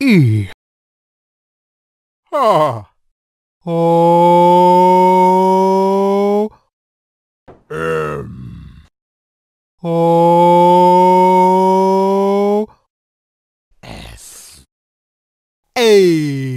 E. Ha. O. M. O. S. A.